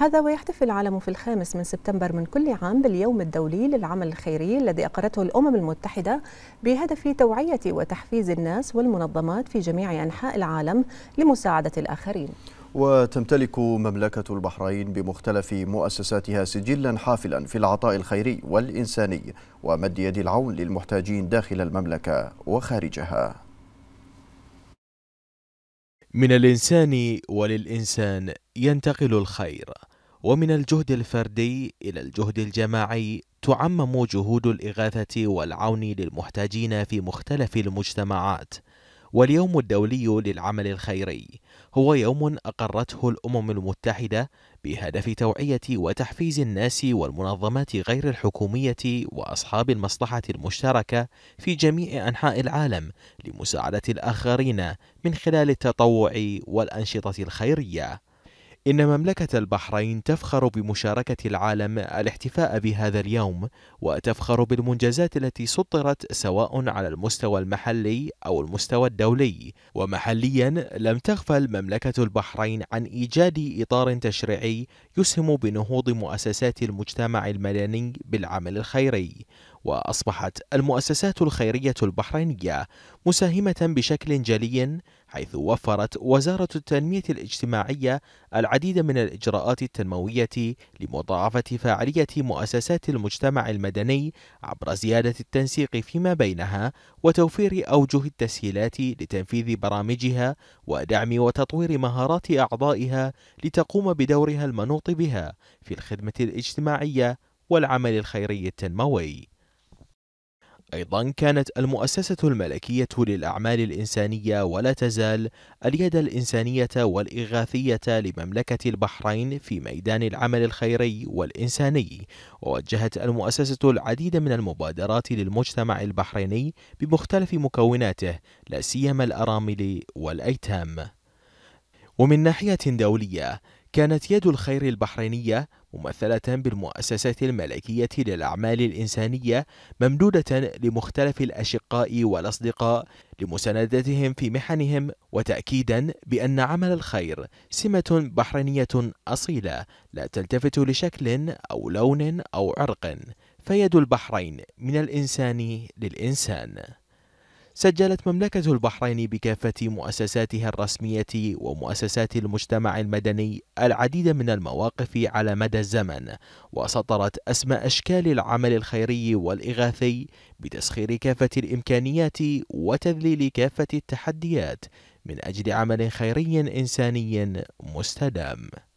هذا ويحتفل العالم في الخامس من سبتمبر من كل عام باليوم الدولي للعمل الخيري الذي أقرته الأمم المتحدة بهدف توعية وتحفيز الناس والمنظمات في جميع أنحاء العالم لمساعدة الآخرين وتمتلك مملكة البحرين بمختلف مؤسساتها سجلا حافلا في العطاء الخيري والإنساني ومد يد العون للمحتاجين داخل المملكة وخارجها من الإنسان وللإنسان ينتقل الخير، ومن الجهد الفردي إلى الجهد الجماعي تعمم جهود الإغاثة والعون للمحتاجين في مختلف المجتمعات، واليوم الدولي للعمل الخيري هو يوم أقرته الأمم المتحدة بهدف توعية وتحفيز الناس والمنظمات غير الحكومية وأصحاب المصلحة المشتركة في جميع أنحاء العالم لمساعدة الآخرين من خلال التطوع والأنشطة الخيرية إن مملكة البحرين تفخر بمشاركة العالم الاحتفاء بهذا اليوم وتفخر بالمنجزات التي سطرت سواء على المستوى المحلي أو المستوى الدولي ومحليا لم تغفل مملكة البحرين عن إيجاد إطار تشريعي يسهم بنهوض مؤسسات المجتمع المدني بالعمل الخيري وأصبحت المؤسسات الخيرية البحرينية مساهمة بشكل جلي حيث وفرت وزارة التنمية الاجتماعية العديد من الإجراءات التنموية لمضاعفة فاعلية مؤسسات المجتمع المدني عبر زيادة التنسيق فيما بينها وتوفير أوجه التسهيلات لتنفيذ برامجها ودعم وتطوير مهارات أعضائها لتقوم بدورها المنوط بها في الخدمة الاجتماعية والعمل الخيري التنموي أيضا كانت المؤسسة الملكية للأعمال الإنسانية ولا تزال اليد الإنسانية والإغاثية لمملكة البحرين في ميدان العمل الخيري والإنساني ووجهت المؤسسة العديد من المبادرات للمجتمع البحريني بمختلف مكوناته لا سيما الأرامل والأيتام ومن ناحية دولية كانت يد الخير البحرينية ممثلة بالمؤسسات الملكية للأعمال الإنسانية ممدودة لمختلف الأشقاء والأصدقاء لمساندتهم في محنهم وتأكيدا بأن عمل الخير سمة بحرينية أصيلة لا تلتفت لشكل أو لون أو عرق فيد البحرين من الإنسان للإنسان سجلت مملكة البحرين بكافة مؤسساتها الرسمية ومؤسسات المجتمع المدني العديد من المواقف على مدى الزمن وسطرت أسمى أشكال العمل الخيري والإغاثي بتسخير كافة الإمكانيات وتذليل كافة التحديات من أجل عمل خيري إنساني مستدام